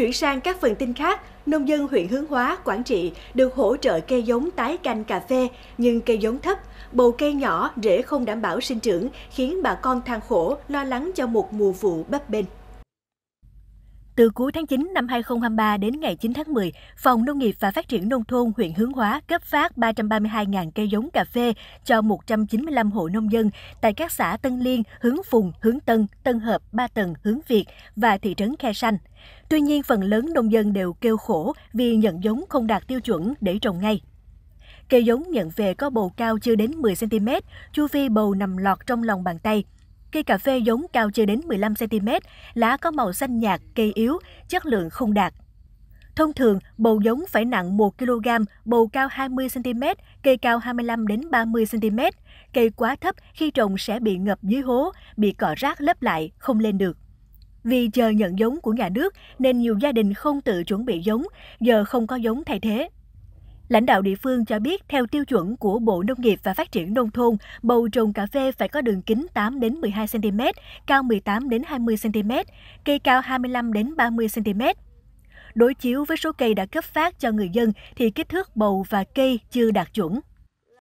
Chuyển sang các phần tin khác, nông dân huyện Hướng Hóa, Quảng Trị được hỗ trợ cây giống tái canh cà phê, nhưng cây giống thấp, bầu cây nhỏ, rễ không đảm bảo sinh trưởng, khiến bà con than khổ, lo lắng cho một mùa vụ bấp bênh. Từ cuối tháng 9 năm 2023 đến ngày 9tháng 10, Phòng Nông nghiệp và Phát triển Nông thôn huyện Hướng Hóa cấp phát 332.000 cây giống cà phê cho 195 hộ nông dân tại các xã Tân Liên, Hướng Phùng, Hướng Tân, Tân Hợp, Ba Tầng, Hướng Việt và thị trấn Khe Sanh. Tuy nhiên, phần lớn nông dân đều kêu khổ vì nhận giống không đạt tiêu chuẩn để trồng ngay. Cây giống nhận về có bầu cao chưa đến 10cm, chu vi bầu nằm lọt trong lòng bàn tay – Cây cà phê giống cao chưa đến 15cm, lá có màu xanh nhạt, cây yếu, chất lượng không đạt. Thông thường, bầu giống phải nặng 1 kg, bầu cao 20cm, cây cao 25 đến 30cm. Cây quá thấp khi trồng sẽ bị ngập dưới hố, bị cỏ rác lấp lại, không lên được. Vì chờ nhận giống của nhà nước nên nhiều gia đình không tự chuẩn bị giống, giờ không có giống thay thế. Lãnh đạo địa phương cho biết theo tiêu chuẩn của Bộ Nông nghiệp và Phát triển nông thôn, bầu trồng cà phê phải có đường kính 8 đến 12 cm, cao 18 đến 20 cm, cây cao 25 đến 30 cm. Đối chiếu với số cây đã cấp phát cho người dân thì kích thước bầu và cây chưa đạt chuẩn.